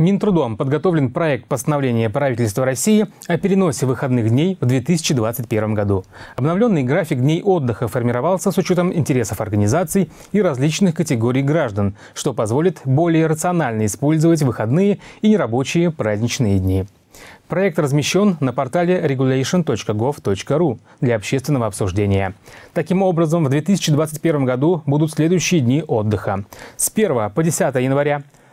Минтрудом подготовлен проект постановления правительства России о переносе выходных дней в 2021 году. Обновленный график дней отдыха формировался с учетом интересов организаций и различных категорий граждан, что позволит более рационально использовать выходные и нерабочие праздничные дни. Проект размещен на портале regulation.gov.ru для общественного обсуждения. Таким образом, в 2021 году будут следующие дни отдыха. С 1 по 10 января